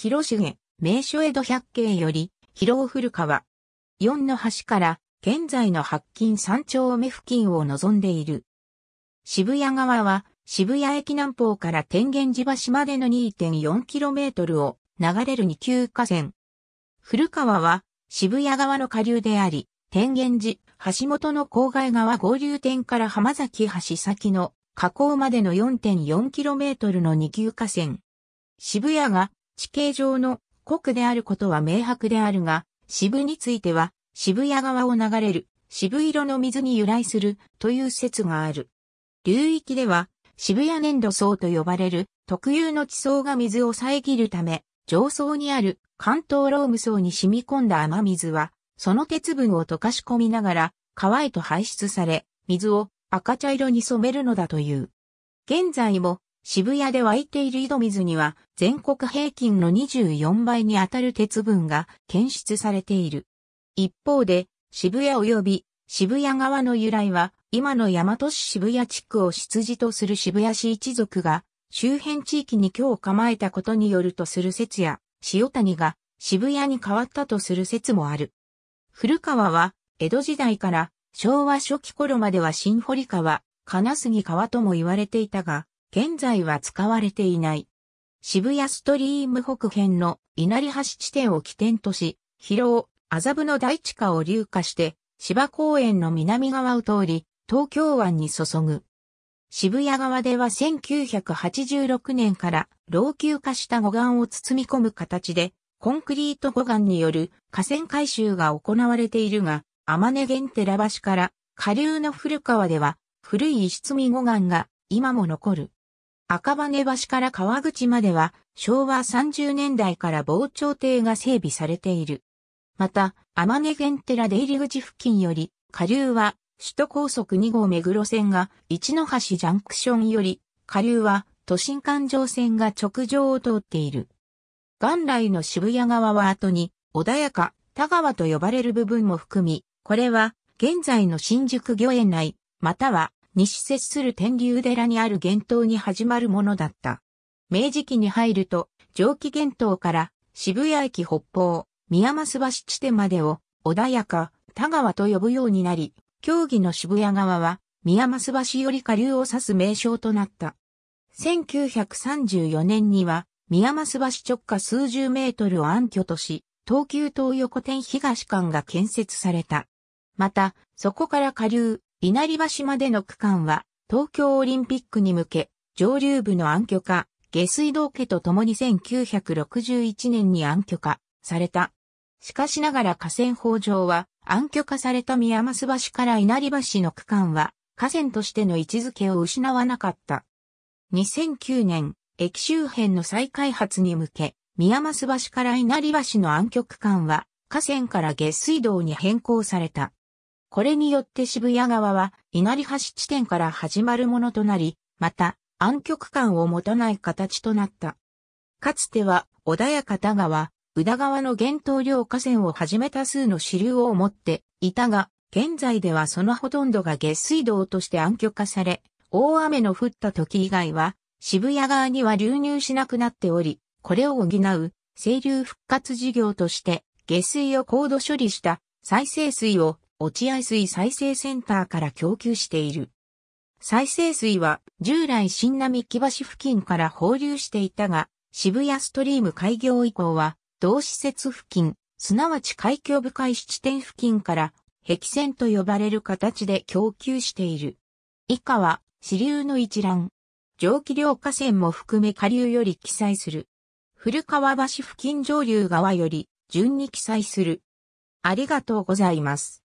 広重、名所江戸百景より、広尾古川。四の橋から、現在の白金山頂目付近を望んでいる。渋谷側は、渋谷駅南方から天元寺橋までの 2.4km を流れる二級河川。古川は、渋谷側の下流であり、天元寺、橋本の郊外側合流点から浜崎橋先の河口までの 4.4km の二級河川。渋谷が地形上の国であることは明白であるが、渋については渋谷川を流れる渋色の水に由来するという説がある。流域では渋谷粘土層と呼ばれる特有の地層が水を遮るため、上層にある関東ローム層に染み込んだ雨水は、その鉄分を溶かし込みながら川へと排出され、水を赤茶色に染めるのだという。現在も渋谷で湧いている井戸水には全国平均の24倍にあたる鉄分が検出されている。一方で渋谷及び渋谷側の由来は今の大和市渋谷地区を出自とする渋谷市一族が周辺地域に今を構えたことによるとする説や塩谷が渋谷に変わったとする説もある。古川は江戸時代から昭和初期頃までは新堀川、金杉川とも言われていたが、現在は使われていない。渋谷ストリーム北辺の稲荷橋地点を起点とし、広尾、麻布の大地下を流下して、芝公園の南側を通り、東京湾に注ぐ。渋谷側では1986年から老朽化した護岸を包み込む形で、コンクリート護岸による河川改修が行われているが、天根源寺橋から下流の古川では古い石積み護岸が今も残る。赤羽橋から川口までは昭和30年代から防潮堤が整備されている。また、天根源寺出入口付近より、下流は首都高速2号目黒線が一の橋ジャンクションより、下流は都心環状線が直上を通っている。元来の渋谷側は後に、穏やか、田川と呼ばれる部分も含み、これは現在の新宿御苑内、または西接する天竜寺にある源頭に始まるものだった。明治期に入ると、蒸気源頭から渋谷駅北方、宮益橋地点までを穏やか、田川と呼ぶようになり、競技の渋谷側は宮益橋より下流を指す名称となった。1934年には、宮益橋直下数十メートルを暗渠とし、東急東横店東間が建設された。また、そこから下流、稲荷橋までの区間は、東京オリンピックに向け、上流部の暗挙化、下水道家と共に1961年に暗挙化された。しかしながら河川法上は、暗挙化された宮益橋から稲荷橋の区間は、河川としての位置づけを失わなかった。2009年、駅周辺の再開発に向け、宮益橋から稲荷橋の暗挙区間は、河川から下水道に変更された。これによって渋谷川は稲荷橋地点から始まるものとなり、また暗局感を持たない形となった。かつては小田や片川、宇田川の源頭領河川をはじめ多数の支流を持っていたが、現在ではそのほとんどが下水道として暗極化され、大雨の降った時以外は渋谷側には流入しなくなっており、これを補う清流復活事業として下水を高度処理した再生水を落合水再生センターから供給している。再生水は従来新並木橋付近から放流していたが、渋谷ストリーム開業以降は、同施設付近、すなわち海峡深い七点付近から、壁線と呼ばれる形で供給している。以下は、支流の一覧。蒸気量河川も含め下流より記載する。古川橋付近上流側より順に記載する。ありがとうございます。